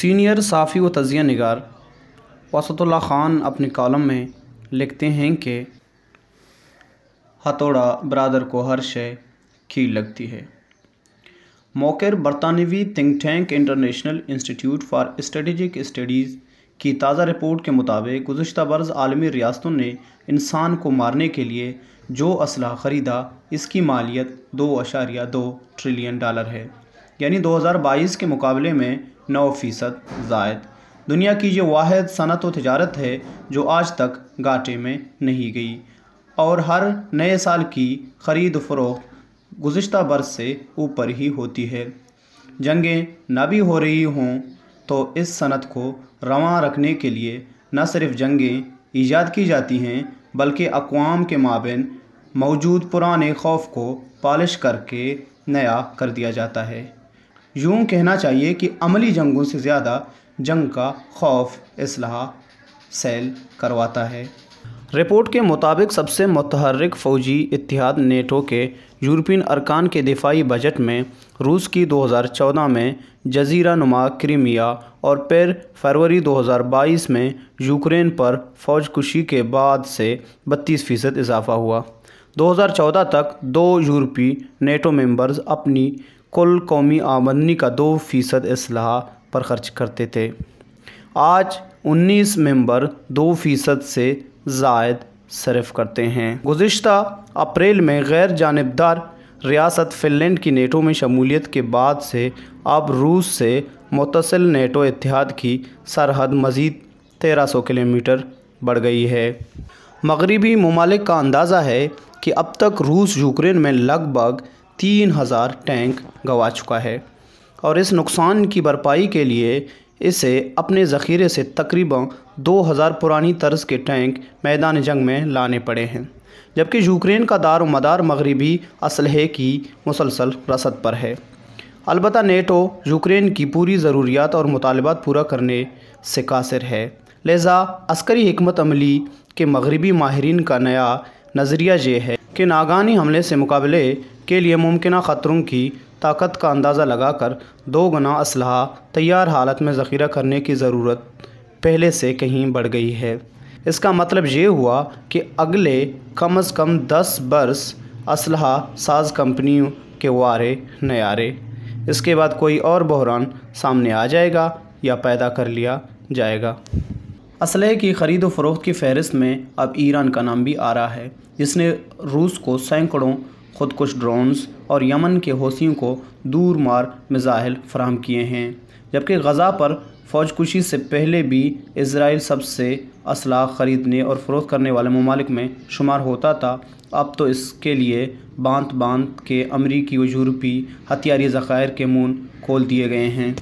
senior साफ़ी व तजिया नगार वसतुल्ला ख़ान अपने कॉलम में लिखते हैं कि हथौड़ा बरदर को हर शय की लगती है मौकर बरतानवी think tank International Institute for Strategic Studies की ताज़ा रिपोर्ट के मुताबिक गुजशत बरस आलमी रियासतों ने इंसान को मारने के लिए जो असलाह ख़रीदा इसकी मालियत दो अशारिया दो ट्रिलियन डॉलर है यानी 2022 के मुकाबले में नौ फ़ीसद ज़ायद दुनिया की ये वाद सनत व तजारत है जो आज तक घाटे में नहीं गई और हर नए साल की ख़रीद फरोख्त गुज्त बरस से ऊपर ही होती है जंगें ना भी हो रही हों तो इस सनत को रवा रखने के लिए न सिर्फ जंगें ईजाद की जाती हैं बल्कि अकवाम के माबेन मौजूद पुराने खौफ को पालिश करके नया कर दिया जाता है यूँ कहना चाहिए कि अमली जंगों से ज़्यादा जंग का खौफ असलाह सैल करवाता है रिपोर्ट के मुताबिक सबसे मतहरक फ़ौजी इतिहाद नेटो के यूरोपियन अरकान के दिफाई बजट में रूस की 2014 में जजीरा नुमा क्रीमिया और फिर फरवरी 2022 में यूक्रेन पर फौज कुशी के बाद से 32 फ़ीसद इजाफा हुआ 2014 तक दो यूरोपी नेटो मेंबर्स अपनी कुल कौमी आमदनी का दो फ़ीसद असलाह पर खर्च करते थे आज 19 मेंबर दो फ़ीसद से जायद सरफ करते हैं गुज्त अप्रैल में गैर जानबदार रियासत फिनलैंड की नेटो में शमूलियत के बाद से अब रूस से मुतसल नेटो इतिहाद की सरहद मज़ीद 1300 किलोमीटर बढ़ गई है मगरबी ममालिक का अंदाज़ा है कि अब तक रूस यूक्रेन में लगभग तीन हज़ार टैंक गंवा चुका है और इस नुकसान की भरपाई के लिए इसे अपने ज़ख़ीरे से तकरीबन हज़ार पुरानी तर्ज के टैंक मैदान जंग में लाने पड़े हैं जबकि यूक्रेन का दार मदार मगरबी असलहे की मुसलसल रसद पर है अलबत् नेटो यूक्रेन की पूरी ज़रूरियात और मुतालबात पूरा करने से कासर है लहजा अस्करी हमत अमली के मगरबी माहरीन का नया नज़रिया ये है के नागानी हमले से मुकाबले के लिए मुमकिन ख़तरों की ताकत का अंदाज़ा लगाकर दो गुना इसलह तैयार हालत में ज़ख़ीरा करने की ज़रूरत पहले से कहीं बढ़ गई है इसका मतलब ये हुआ कि अगले कम अज़ कम दस बरस असलहा साज कंपनियों के वारे नारे इसके बाद कोई और बहरान सामने आ जाएगा या पैदा कर लिया जाएगा असलहे की ख़रीद फ़रोख्त की फ़हरिस्त में अब ईरान का नाम भी आ रहा है जिसने रूस को सैकड़ों खुदकुश ड्रोन्स और यमन के हौसियों को दूर मार मिज़ाइल फराम किए हैं जबकि गज़ा पर फौजकुशी से पहले भी इसराइल सबसे असलाह ख़रीदने और फ़रोख करने वाले ममालिक में शुमार होता था अब तो इसके लिए बांध बांध के अमरीकी व यूरोपी हथियारी ज़ख़ायर के मून खोल दिए गए हैं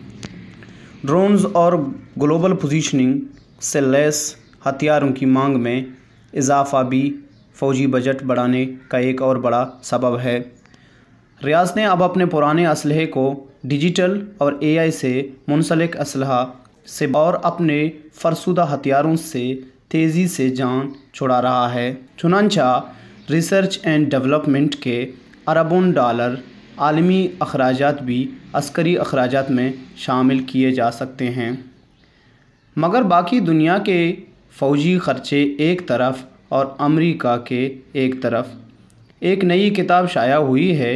ड्रोन्स और ग्लोबल पोजीशनिंग से लैस हथियारों की मांग में इजाफा भी फ़ौजी बजट बढ़ाने का एक और बड़ा सबब है रियाज ने अब अपने पुराने इसलहे को डिजिटल और एआई से मुनसलिक असलहा से और अपने फरसुदा हथियारों से तेज़ी से जान छुड़ा रहा है चुनानचा रिसर्च एंड डेवलपमेंट के अरबों डॉलर आलमी अखराज भी अस्करी अखराज में शामिल किए जा सकते हैं मगर बाकी दुनिया के फ़ौजी ख़र्चे एक तरफ और अमेरिका के एक तरफ एक नई किताब शाया हुई है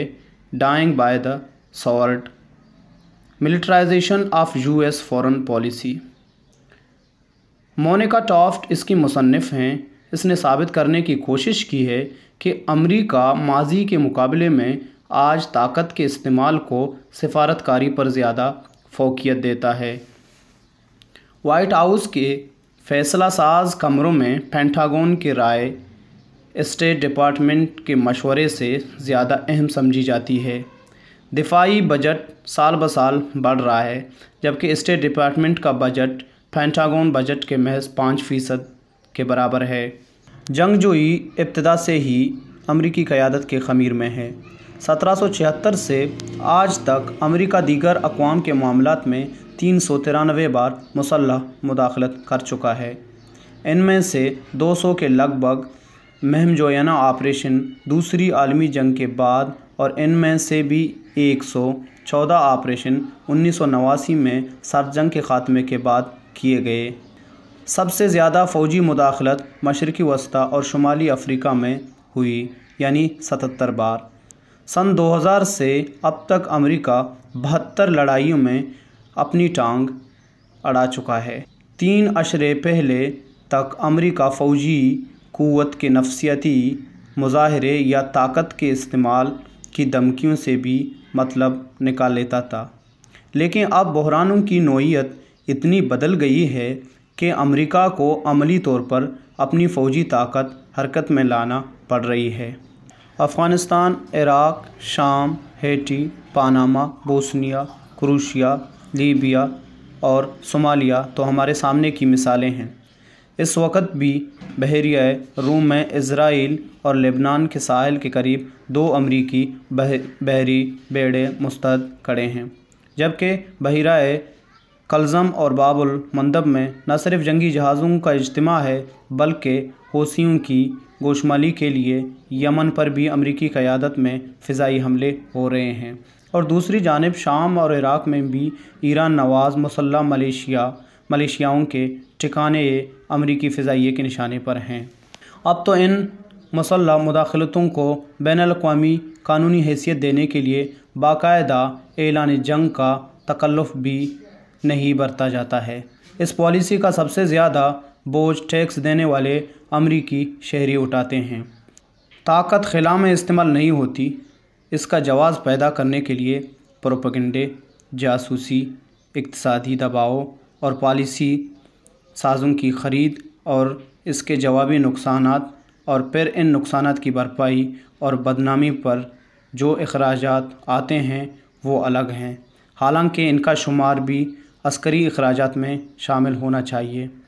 dying by the sword militarization of US foreign policy Monica Toft इसकी मुसनफ़ हैं इसने साबित करने की कोशिश की है कि अमेरिका माजी के मुकाबले में आज ताकत के इस्तेमाल को सिफारतकारी पर ज़्यादा फोकियत देता है वाइट हाउस के फैसला साज कमरों में पेंटागन की राय स्टेट डिपार्टमेंट के मशवरे से ज़्यादा अहम समझी जाती है दिफाई बजट साल ब साल बढ़ रहा है जबकि स्टेट डिपार्टमेंट का बजट पेंटागन बजट के महज पाँच फ़ीसद के बराबर है जंगजोई इब्तदा से ही अमरीकी क़्यादत के खमीर में है छिहत्तर से आज तक अमरीका दीगर अकवाम के मामलों में तीन सौ तिरानवे बार मुसल्ह मुदाखलत कर चुका है इनमें से दो सौ के लगभग महमजोयाना ऑपरेशन दूसरी आलमी जंग के बाद और इनमें से भी एक सौ चौदह ऑपरेशन उन्नीस सौ नवासी में सर जंग के ख़ात्मे के बाद किए गए सबसे ज़्यादा फ़ौजी मुदाखलत मशरक़ी वस्ती और शुमाली अफ्रीका में हुई यानी सतहत्तर बार सन 2000 से अब तक अमेरिका बहत्तर लड़ाइयों में अपनी टांग अड़ा चुका है तीन अशरे पहले तक अमरीका फ़ौजी क़वत के नफसियाती मुजाहरे या ताकत के इस्तेमाल की धमकियों से भी मतलब निकाल लेता था लेकिन अब बहरानों की नोयत इतनी बदल गई है कि अमरीका को अमली तौर पर अपनी फ़ौजी ताकत हरकत में लाना पड़ रही है अफ़गानिस्तान इराक़ शाम Haiti Panama Bosnia Croatia Libya और सोमालिया तो हमारे सामने की मिसालें हैं इस वक्त भी बहरिया रूम में इसराइल और लेबनान के साहल के करीब दो अमरीकी बह बहरी बेड़े मुस्तद खड़े हैं जबकि बहरा कलज़म और बाबुल मंदब में न सिर्फ जंगी जहाज़ों का इज्तम है बल्कि हौसियों की गोशमाली के लिए यमन पर भी अमरीकी क़्यादत में फ़ाई हमले हो रहे हैं और दूसरी जानब शाम और इराक़ में भी ईरान नवाज़ मसल मलेशिया मलेशियाओं के ठिकाने अमरीकी फ़जाइए के निशाने पर हैं अब तो इन मसल मुदाखलतों को बैन अवी कानूनी हैसियत देने के लिए बाकायदा एलान जंग का तकल्फ़ भी नहीं बरता जाता है इस पॉलिसी का सबसे ज़्यादा बोझ टैक्स देने वाले अमरीकी शहरी उठाते हैं ताकत खिला में इस्तेमाल नहीं होती इसका जवाब पैदा करने के लिए प्रोपगंडे जासूसी इकतदी दबाव और पॉलिसी साजों की ख़रीद और इसके जवाबी नुकसान और फिर इन नुकसान की भरपाई और बदनामी पर जो अखराज आते हैं वो अलग हैं हालांकि इनका शुमार भी अस्करी अखराज में शामिल होना चाहिए